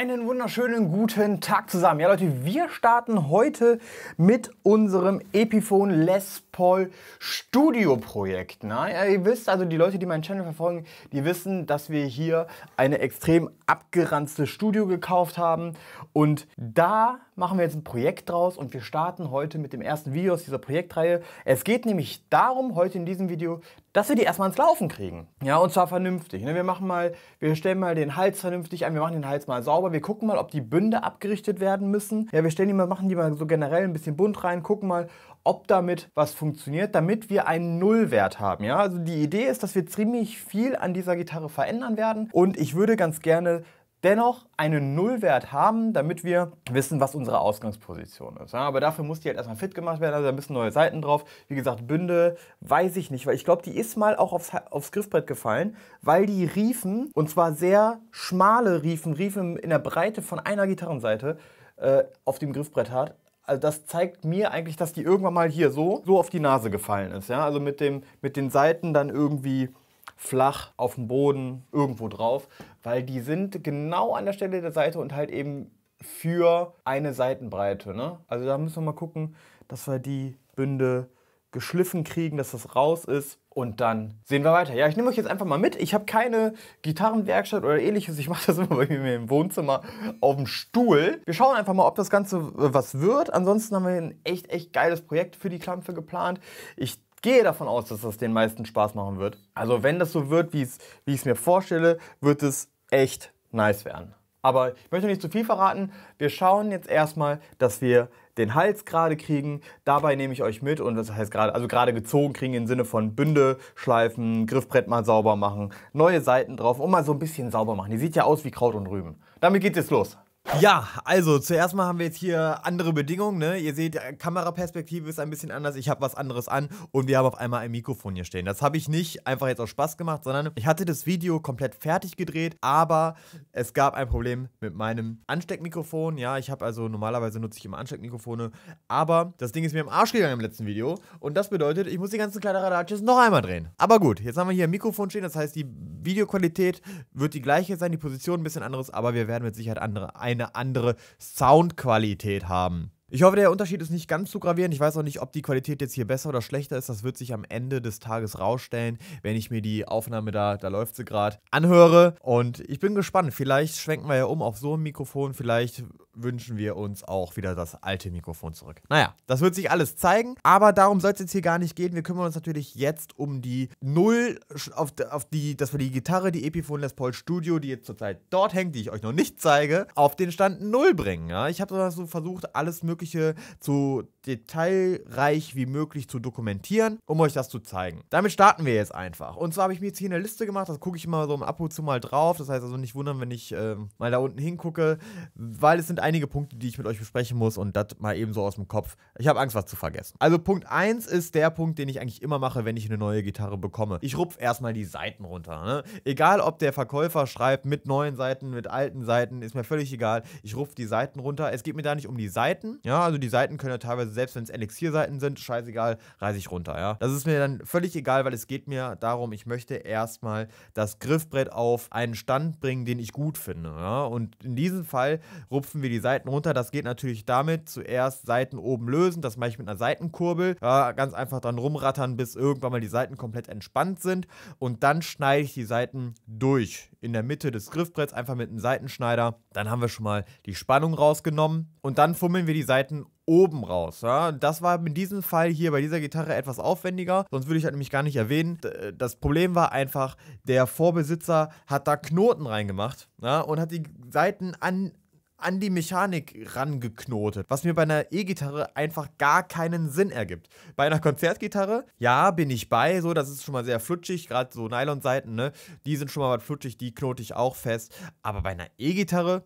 Einen wunderschönen guten Tag zusammen. Ja Leute, wir starten heute mit unserem Epiphone Les Paul Studio Projekt. Na, ne? ja, ihr wisst also, die Leute, die meinen Channel verfolgen, die wissen, dass wir hier eine extrem abgeranzte Studio gekauft haben und da machen wir jetzt ein Projekt draus und wir starten heute mit dem ersten Video aus dieser Projektreihe. Es geht nämlich darum, heute in diesem Video, dass wir die erstmal ans Laufen kriegen. Ja, und zwar vernünftig. Ne? Wir machen mal, wir stellen mal den Hals vernünftig ein, wir machen den Hals mal sauber, wir gucken mal, ob die Bünde abgerichtet werden müssen. Ja, wir stellen die mal, machen die mal so generell ein bisschen bunt rein, gucken mal, ob damit was funktioniert, damit wir einen Nullwert haben. Ja, also die Idee ist, dass wir ziemlich viel an dieser Gitarre verändern werden und ich würde ganz gerne dennoch einen Nullwert haben, damit wir wissen, was unsere Ausgangsposition ist. Ja, aber dafür muss die halt erstmal fit gemacht werden, also da müssen neue Seiten drauf. Wie gesagt, Bünde weiß ich nicht, weil ich glaube, die ist mal auch aufs, aufs Griffbrett gefallen, weil die Riefen, und zwar sehr schmale Riefen, Riefen in der Breite von einer Gitarrenseite, äh, auf dem Griffbrett hat, also das zeigt mir eigentlich, dass die irgendwann mal hier so, so auf die Nase gefallen ist. Ja? Also mit, dem, mit den Seiten dann irgendwie flach auf dem Boden irgendwo drauf, weil die sind genau an der Stelle der Seite und halt eben für eine Seitenbreite. Ne? Also da müssen wir mal gucken, dass wir die Bünde geschliffen kriegen, dass das raus ist und dann sehen wir weiter. Ja, ich nehme euch jetzt einfach mal mit. Ich habe keine Gitarrenwerkstatt oder ähnliches. Ich mache das immer bei mir im Wohnzimmer auf dem Stuhl. Wir schauen einfach mal, ob das Ganze äh, was wird. Ansonsten haben wir ein echt, echt geiles Projekt für die Klampfe geplant. Ich gehe davon aus, dass das den meisten Spaß machen wird. Also wenn das so wird, wie ich es mir vorstelle, wird es echt nice werden. Aber ich möchte nicht zu viel verraten. Wir schauen jetzt erstmal, dass wir den Hals gerade kriegen. Dabei nehme ich euch mit und das heißt gerade, also gerade gezogen kriegen im Sinne von Bünde schleifen, Griffbrett mal sauber machen, neue Seiten drauf und mal so ein bisschen sauber machen. Die sieht ja aus wie Kraut und Rüben. Damit geht es los. Ja, also zuerst mal haben wir jetzt hier andere Bedingungen. Ne? Ihr seht, äh, Kameraperspektive ist ein bisschen anders. Ich habe was anderes an und wir haben auf einmal ein Mikrofon hier stehen. Das habe ich nicht einfach jetzt aus Spaß gemacht, sondern ich hatte das Video komplett fertig gedreht, aber es gab ein Problem mit meinem Ansteckmikrofon. Ja, ich habe also normalerweise nutze ich immer Ansteckmikrofone, aber das Ding ist mir im Arsch gegangen im letzten Video und das bedeutet, ich muss die ganzen kleinen Radaratsches noch einmal drehen. Aber gut, jetzt haben wir hier ein Mikrofon stehen, das heißt, die Videoqualität wird die gleiche sein, die Position ein bisschen anderes, aber wir werden mit Sicherheit andere, eine andere Soundqualität haben. Ich hoffe, der Unterschied ist nicht ganz zu gravierend. Ich weiß auch nicht, ob die Qualität jetzt hier besser oder schlechter ist. Das wird sich am Ende des Tages rausstellen, wenn ich mir die Aufnahme da, da läuft sie gerade, anhöre. Und ich bin gespannt. Vielleicht schwenken wir ja um auf so ein Mikrofon. Vielleicht wünschen wir uns auch wieder das alte Mikrofon zurück. Naja, das wird sich alles zeigen, aber darum soll es jetzt hier gar nicht gehen. Wir kümmern uns natürlich jetzt um die Null, auf, auf die, dass wir die Gitarre, die Epiphone Les Paul Studio, die jetzt zurzeit dort hängt, die ich euch noch nicht zeige, auf den Stand Null bringen. Ja? Ich habe so versucht, alles Mögliche so detailreich wie möglich zu dokumentieren, um euch das zu zeigen. Damit starten wir jetzt einfach. Und zwar habe ich mir jetzt hier eine Liste gemacht, das gucke ich immer so ab und zu mal drauf. Das heißt also nicht wundern, wenn ich äh, mal da unten hingucke, weil es sind einige Punkte, die ich mit euch besprechen muss und das mal eben so aus dem Kopf. Ich habe Angst, was zu vergessen. Also Punkt 1 ist der Punkt, den ich eigentlich immer mache, wenn ich eine neue Gitarre bekomme. Ich rupf erstmal die Seiten runter. Ne? Egal, ob der Verkäufer schreibt mit neuen Seiten, mit alten Seiten, ist mir völlig egal. Ich rupf die Seiten runter. Es geht mir da nicht um die Seiten. Ja, also die Seiten können ja teilweise, selbst wenn es Elixierseiten sind, scheißegal, reiße ich runter. Ja, das ist mir dann völlig egal, weil es geht mir darum, ich möchte erstmal das Griffbrett auf einen Stand bringen, den ich gut finde. Ja? Und in diesem Fall rupfen wir wir die Seiten runter. Das geht natürlich damit, zuerst Seiten oben lösen. Das mache ich mit einer Seitenkurbel. Ja, ganz einfach dann rumrattern, bis irgendwann mal die Seiten komplett entspannt sind. Und dann schneide ich die Seiten durch in der Mitte des Griffbretts, einfach mit einem Seitenschneider. Dann haben wir schon mal die Spannung rausgenommen. Und dann fummeln wir die Seiten oben raus. Ja? Das war in diesem Fall hier bei dieser Gitarre etwas aufwendiger, sonst würde ich das nämlich gar nicht erwähnen. Äh, das Problem war einfach, der Vorbesitzer hat da Knoten reingemacht ja? und hat die Seiten an an die Mechanik rangeknotet, was mir bei einer E-Gitarre einfach gar keinen Sinn ergibt. Bei einer Konzertgitarre, ja, bin ich bei, so, das ist schon mal sehr flutschig, gerade so Nylon-Seiten, ne, die sind schon mal was flutschig, die knote ich auch fest, aber bei einer E-Gitarre,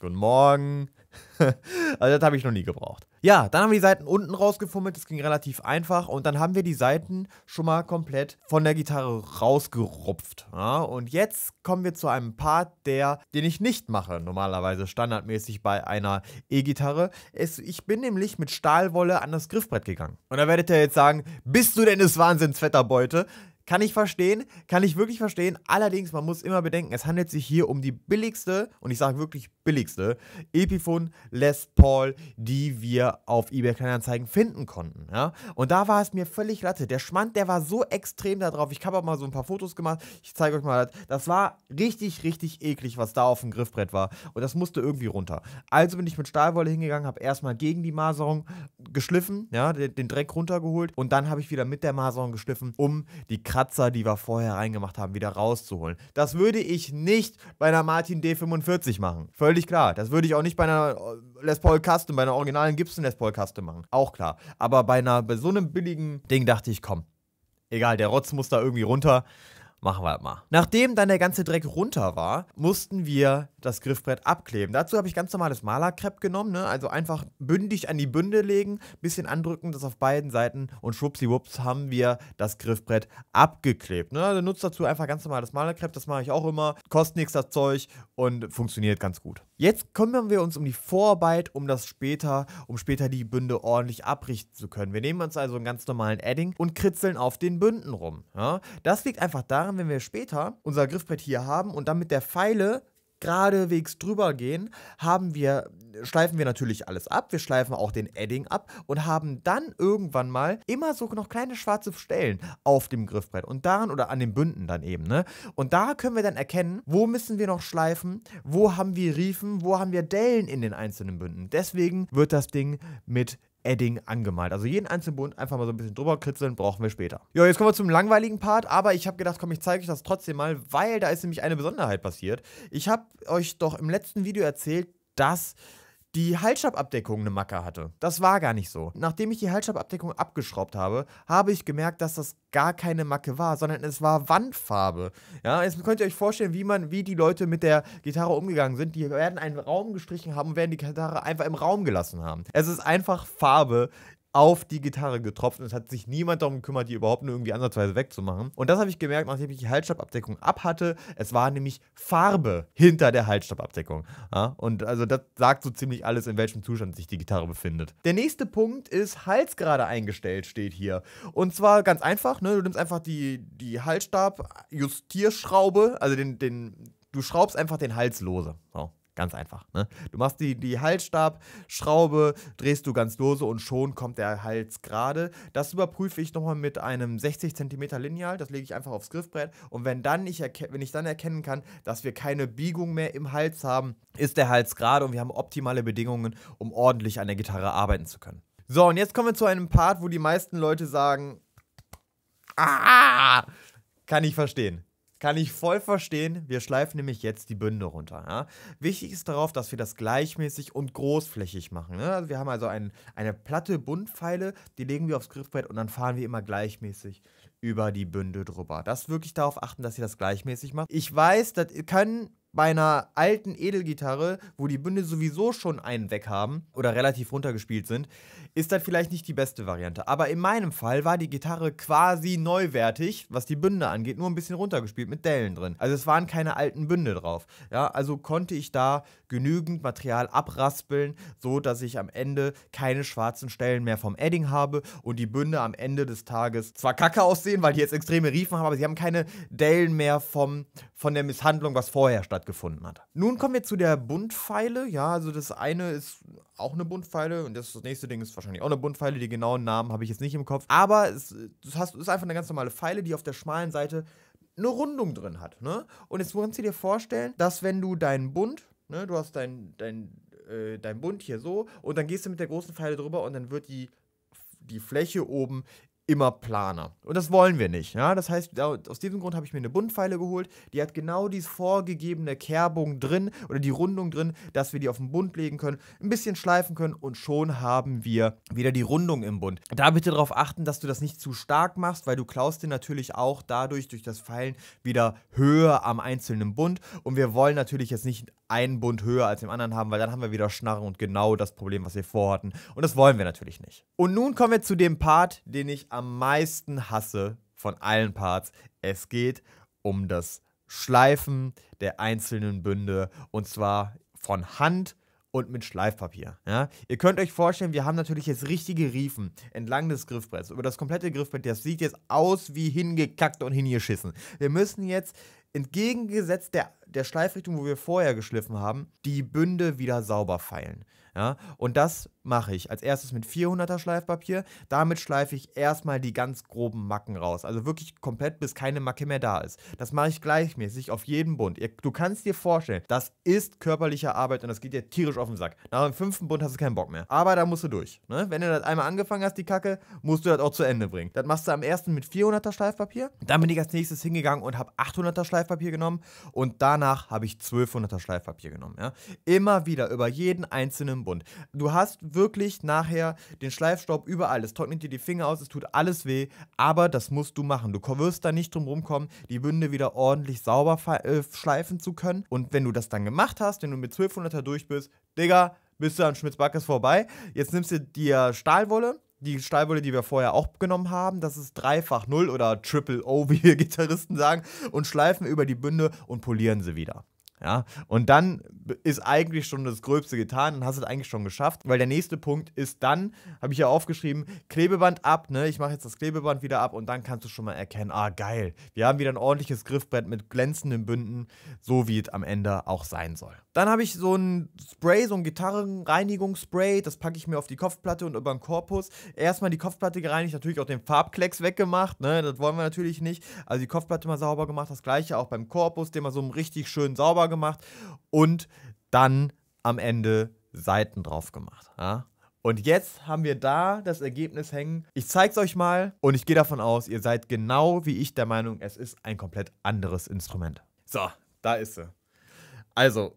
guten Morgen, also das habe ich noch nie gebraucht. Ja, dann haben wir die Seiten unten rausgefummelt, das ging relativ einfach und dann haben wir die Seiten schon mal komplett von der Gitarre rausgerupft. Ja, und jetzt kommen wir zu einem Part, der, den ich nicht mache, normalerweise standardmäßig bei einer E-Gitarre. Ich bin nämlich mit Stahlwolle an das Griffbrett gegangen. Und da werdet ihr jetzt sagen, bist du denn des Wahnsinns fetter Beute? Kann ich verstehen, kann ich wirklich verstehen. Allerdings, man muss immer bedenken, es handelt sich hier um die billigste, und ich sage wirklich billigste, Epiphone Les Paul, die wir auf eBay Kleinanzeigen finden konnten. Ja? Und da war es mir völlig latte. Der Schmand, der war so extrem da drauf. Ich habe auch mal so ein paar Fotos gemacht. Ich zeige euch mal, das war richtig, richtig eklig, was da auf dem Griffbrett war. Und das musste irgendwie runter. Also bin ich mit Stahlwolle hingegangen, habe erstmal gegen die Maserung geschliffen, ja, den, den Dreck runtergeholt und dann habe ich wieder mit der Maserung geschliffen, um die Kratzer, die wir vorher reingemacht haben, wieder rauszuholen. Das würde ich nicht bei einer Martin D45 machen. Völlig klar. Das würde ich auch nicht bei einer äh, Les Paul Custom, bei einer originalen Gibson Les Paul Custom machen. Auch klar. Aber bei, einer, bei so einem billigen Ding dachte ich, komm, egal, der Rotz muss da irgendwie runter machen wir halt mal. Nachdem dann der ganze Dreck runter war, mussten wir das Griffbrett abkleben. Dazu habe ich ganz normales Malerkrepp genommen, ne? also einfach bündig an die Bünde legen, bisschen andrücken, das auf beiden Seiten und schwuppsiwupps haben wir das Griffbrett abgeklebt. Ne? Also nutzt dazu einfach ganz normales Malerkrepp, das mache ich auch immer, kostet nichts das Zeug und funktioniert ganz gut. Jetzt kümmern wir uns um die Vorarbeit, um das später, um später die Bünde ordentlich abrichten zu können. Wir nehmen uns also einen ganz normalen Adding und kritzeln auf den Bünden rum. Ja? Das liegt einfach daran, machen, wenn wir später unser Griffbrett hier haben und dann mit der Pfeile geradewegs drüber gehen, haben wir, schleifen wir natürlich alles ab. Wir schleifen auch den Edding ab und haben dann irgendwann mal immer so noch kleine schwarze Stellen auf dem Griffbrett und daran oder an den Bünden dann eben. Ne? Und da können wir dann erkennen, wo müssen wir noch schleifen, wo haben wir Riefen, wo haben wir Dellen in den einzelnen Bünden. Deswegen wird das Ding mit Edding angemalt. Also jeden einzelnen Bund einfach mal so ein bisschen drüber kritzeln, brauchen wir später. Jo, jetzt kommen wir zum langweiligen Part, aber ich habe gedacht, komm, ich zeige euch das trotzdem mal, weil da ist nämlich eine Besonderheit passiert. Ich habe euch doch im letzten Video erzählt, dass die Halsstababdeckung eine Macke hatte. Das war gar nicht so. Nachdem ich die Halsstababdeckung abgeschraubt habe, habe ich gemerkt, dass das gar keine Macke war, sondern es war Wandfarbe. Ja, jetzt könnt ihr euch vorstellen, wie man, wie die Leute mit der Gitarre umgegangen sind. Die werden einen Raum gestrichen haben und werden die Gitarre einfach im Raum gelassen haben. Es ist einfach Farbe, auf die Gitarre getropft und es hat sich niemand darum gekümmert, die überhaupt nur irgendwie ansatzweise wegzumachen. Und das habe ich gemerkt, nachdem ich die Halsstababdeckung ab hatte. Es war nämlich Farbe hinter der Halsstababdeckung. Ja? Und also das sagt so ziemlich alles, in welchem Zustand sich die Gitarre befindet. Der nächste Punkt ist Hals gerade eingestellt, steht hier. Und zwar ganz einfach, ne? du nimmst einfach die, die halsstab also den, den, du schraubst einfach den Hals lose. So. Ganz einfach. Ne? Du machst die, die Halsstabschraube, drehst du ganz lose und schon kommt der Hals gerade. Das überprüfe ich nochmal mit einem 60 cm Lineal, das lege ich einfach aufs Griffbrett und wenn, dann ich wenn ich dann erkennen kann, dass wir keine Biegung mehr im Hals haben, ist der Hals gerade und wir haben optimale Bedingungen, um ordentlich an der Gitarre arbeiten zu können. So, und jetzt kommen wir zu einem Part, wo die meisten Leute sagen, ah, kann ich verstehen. Kann ich voll verstehen. Wir schleifen nämlich jetzt die Bünde runter. Ja? Wichtig ist darauf, dass wir das gleichmäßig und großflächig machen. Ne? Also wir haben also ein, eine platte Buntpfeile, die legen wir aufs Griffbrett und dann fahren wir immer gleichmäßig über die Bünde drüber. Das wirklich darauf achten, dass ihr das gleichmäßig macht. Ich weiß, das können bei einer alten Edelgitarre, wo die Bünde sowieso schon einen weg haben oder relativ runtergespielt sind, ist das vielleicht nicht die beste Variante. Aber in meinem Fall war die Gitarre quasi neuwertig, was die Bünde angeht, nur ein bisschen runtergespielt mit Dellen drin. Also es waren keine alten Bünde drauf. Ja, also konnte ich da genügend Material abraspeln, so dass ich am Ende keine schwarzen Stellen mehr vom Edding habe und die Bünde am Ende des Tages zwar kacke aussehen, weil die jetzt extreme Riefen haben, aber sie haben keine Dellen mehr vom, von der Misshandlung, was vorher stattfindet stattgefunden hat. Nun kommen wir zu der Buntpfeile. Ja, also das eine ist auch eine Buntpfeile und das, das nächste Ding ist wahrscheinlich auch eine Buntpfeile. Die genauen Namen habe ich jetzt nicht im Kopf. Aber es, das ist einfach eine ganz normale Pfeile, die auf der schmalen Seite eine Rundung drin hat. Ne? Und jetzt kannst du dir vorstellen, dass wenn du deinen Bund, ne, du hast deinen dein, dein, äh, dein Bund hier so und dann gehst du mit der großen Pfeile drüber und dann wird die die Fläche oben immer planer. Und das wollen wir nicht. Ja? Das heißt, aus diesem Grund habe ich mir eine Buntpfeile geholt. Die hat genau die vorgegebene Kerbung drin oder die Rundung drin, dass wir die auf den Bund legen können, ein bisschen schleifen können und schon haben wir wieder die Rundung im Bund. Da bitte darauf achten, dass du das nicht zu stark machst, weil du klaust dir natürlich auch dadurch, durch das Pfeilen wieder Höhe am einzelnen Bund. Und wir wollen natürlich jetzt nicht einen Bund höher als den anderen haben, weil dann haben wir wieder Schnarren und genau das Problem, was wir vorhatten. Und das wollen wir natürlich nicht. Und nun kommen wir zu dem Part, den ich am meisten hasse von allen Parts. Es geht um das Schleifen der einzelnen Bünde und zwar von Hand und mit Schleifpapier. Ja? Ihr könnt euch vorstellen, wir haben natürlich jetzt richtige Riefen entlang des Griffbretts. Über das komplette Griffbrett, das sieht jetzt aus wie hingekackt und hingeschissen. Wir müssen jetzt entgegengesetzt der, der Schleifrichtung, wo wir vorher geschliffen haben, die Bünde wieder sauber feilen. Ja? Und das mache ich. Als erstes mit 400er Schleifpapier. Damit schleife ich erstmal die ganz groben Macken raus. Also wirklich komplett, bis keine Macke mehr da ist. Das mache ich gleichmäßig auf jeden Bund. du kannst dir vorstellen, das ist körperliche Arbeit und das geht dir tierisch auf den Sack. Nach dem fünften Bund hast du keinen Bock mehr. Aber da musst du durch. Ne? Wenn du das einmal angefangen hast, die Kacke, musst du das auch zu Ende bringen. Das machst du am ersten mit 400er Schleifpapier. Dann bin ich als nächstes hingegangen und habe 800er Schleifpapier genommen. Und danach habe ich 1200er Schleifpapier genommen. Ja? Immer wieder über jeden einzelnen Bund. Du hast wirklich nachher den Schleifstaub überall. Es trocknet dir die Finger aus, es tut alles weh, aber das musst du machen. Du wirst da nicht drum rumkommen, die Bünde wieder ordentlich sauber äh, schleifen zu können. Und wenn du das dann gemacht hast, wenn du mit 1200er durch bist, Digga, bist du an Schmitzbackes vorbei. Jetzt nimmst du dir Stahlwolle, die Stahlwolle, die wir vorher auch genommen haben, das ist dreifach Null oder Triple O, wie wir Gitarristen sagen, und schleifen über die Bünde und polieren sie wieder. Ja? Und dann ist eigentlich schon das Gröbste getan, und hast es eigentlich schon geschafft, weil der nächste Punkt ist dann, habe ich ja aufgeschrieben, Klebeband ab, ne? ich mache jetzt das Klebeband wieder ab und dann kannst du schon mal erkennen, ah geil, wir haben wieder ein ordentliches Griffbrett mit glänzenden Bünden, so wie es am Ende auch sein soll. Dann habe ich so ein Spray, so ein Gitarrenreinigungsspray, das packe ich mir auf die Kopfplatte und über den Korpus. Erstmal die Kopfplatte gereinigt, natürlich auch den Farbklecks weggemacht, ne? Das wollen wir natürlich nicht. Also die Kopfplatte mal sauber gemacht, das gleiche auch beim Korpus, den mal so richtig schön sauber gemacht und dann am Ende Seiten drauf gemacht. Ja? Und jetzt haben wir da das Ergebnis hängen. Ich zeig's euch mal und ich gehe davon aus, ihr seid genau wie ich der Meinung, es ist ein komplett anderes Instrument. So, da ist sie. Also,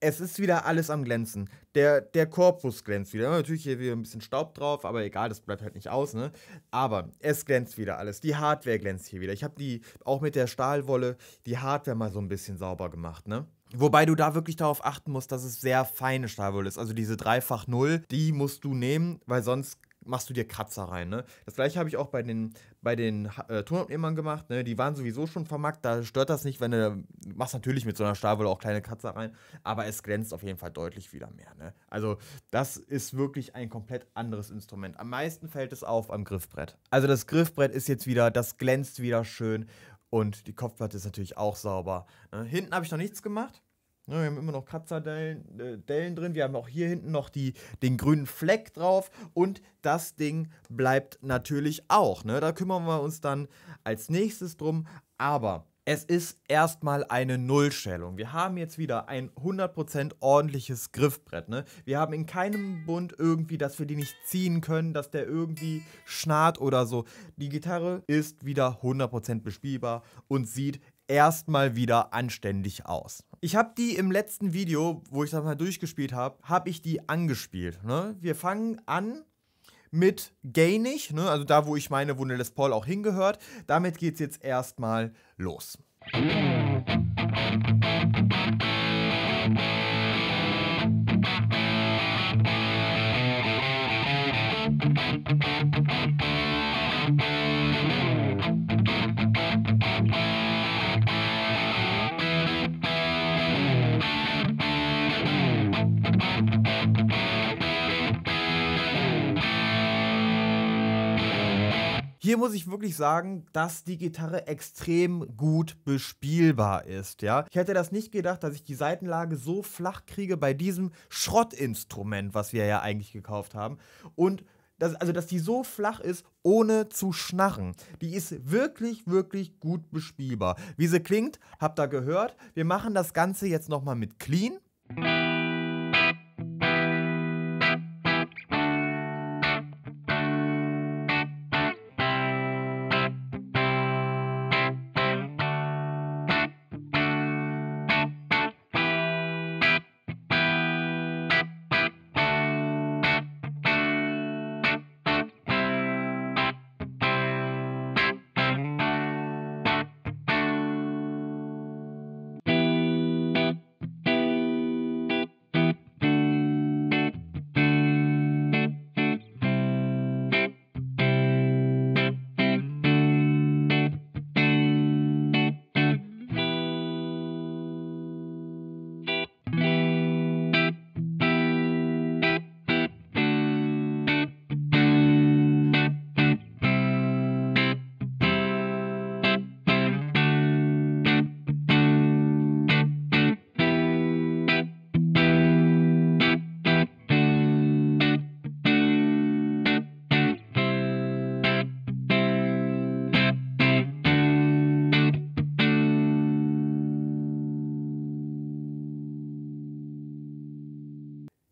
es ist wieder alles am Glänzen. Der, der Korpus glänzt wieder. Natürlich hier wieder ein bisschen Staub drauf, aber egal, das bleibt halt nicht aus. Ne? Aber es glänzt wieder alles. Die Hardware glänzt hier wieder. Ich habe die auch mit der Stahlwolle die Hardware mal so ein bisschen sauber gemacht. Ne? Wobei du da wirklich darauf achten musst, dass es sehr feine Stahlwolle ist. Also diese Dreifach Null, die musst du nehmen, weil sonst machst du dir Kratzer rein. Ne? Das gleiche habe ich auch bei den, bei den äh, Tonabnehmern gemacht. Ne? Die waren sowieso schon vermarkt, da stört das nicht, wenn du, du machst natürlich mit so einer Stahlwolle auch kleine Kratzer rein, aber es glänzt auf jeden Fall deutlich wieder mehr. Ne? Also das ist wirklich ein komplett anderes Instrument. Am meisten fällt es auf am Griffbrett. Also das Griffbrett ist jetzt wieder, das glänzt wieder schön und die Kopfplatte ist natürlich auch sauber. Ne? Hinten habe ich noch nichts gemacht. Ne, wir haben immer noch Kratzerdellen äh, Dellen drin. Wir haben auch hier hinten noch die, den grünen Fleck drauf. Und das Ding bleibt natürlich auch. Ne? Da kümmern wir uns dann als nächstes drum. Aber es ist erstmal eine Nullstellung. Wir haben jetzt wieder ein 100% ordentliches Griffbrett. Ne? Wir haben in keinem Bund irgendwie, dass wir die nicht ziehen können, dass der irgendwie schnarrt oder so. Die Gitarre ist wieder 100% bespielbar und sieht erstmal wieder anständig aus. Ich habe die im letzten Video, wo ich das mal durchgespielt habe, habe ich die angespielt. Ne? Wir fangen an mit gainig, ne? also da, wo ich meine, wo eine Les Paul auch hingehört. Damit geht es jetzt erstmal los. Musik hier muss ich wirklich sagen, dass die Gitarre extrem gut bespielbar ist. Ja? Ich hätte das nicht gedacht, dass ich die Seitenlage so flach kriege bei diesem Schrottinstrument, was wir ja eigentlich gekauft haben. Und dass, also, dass die so flach ist, ohne zu schnarren. Die ist wirklich, wirklich gut bespielbar. Wie sie klingt, habt ihr gehört. Wir machen das Ganze jetzt nochmal mit Clean.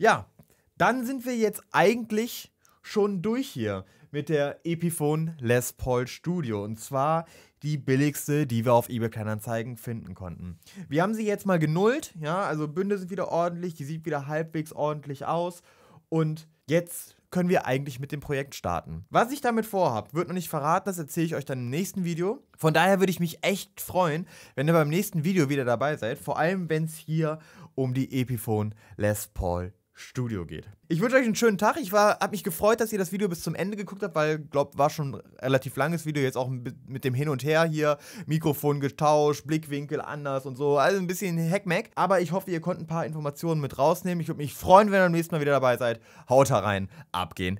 Ja, dann sind wir jetzt eigentlich schon durch hier mit der Epiphone Les Paul Studio. Und zwar die billigste, die wir auf eBay Kleinanzeigen finden konnten. Wir haben sie jetzt mal genullt, ja, also Bünde sind wieder ordentlich, die sieht wieder halbwegs ordentlich aus und jetzt können wir eigentlich mit dem Projekt starten. Was ich damit vorhabe, wird noch nicht verraten, das erzähle ich euch dann im nächsten Video. Von daher würde ich mich echt freuen, wenn ihr beim nächsten Video wieder dabei seid, vor allem wenn es hier um die Epiphone Les Paul Studio geht. Ich wünsche euch einen schönen Tag. Ich habe mich gefreut, dass ihr das Video bis zum Ende geguckt habt, weil, glaube war schon ein relativ langes Video. Jetzt auch mit dem Hin und Her hier, Mikrofon getauscht, Blickwinkel anders und so. Also ein bisschen Heckmeck. Aber ich hoffe, ihr konntet ein paar Informationen mit rausnehmen. Ich würde mich freuen, wenn ihr beim nächsten Mal wieder dabei seid. Haut rein, abgehen.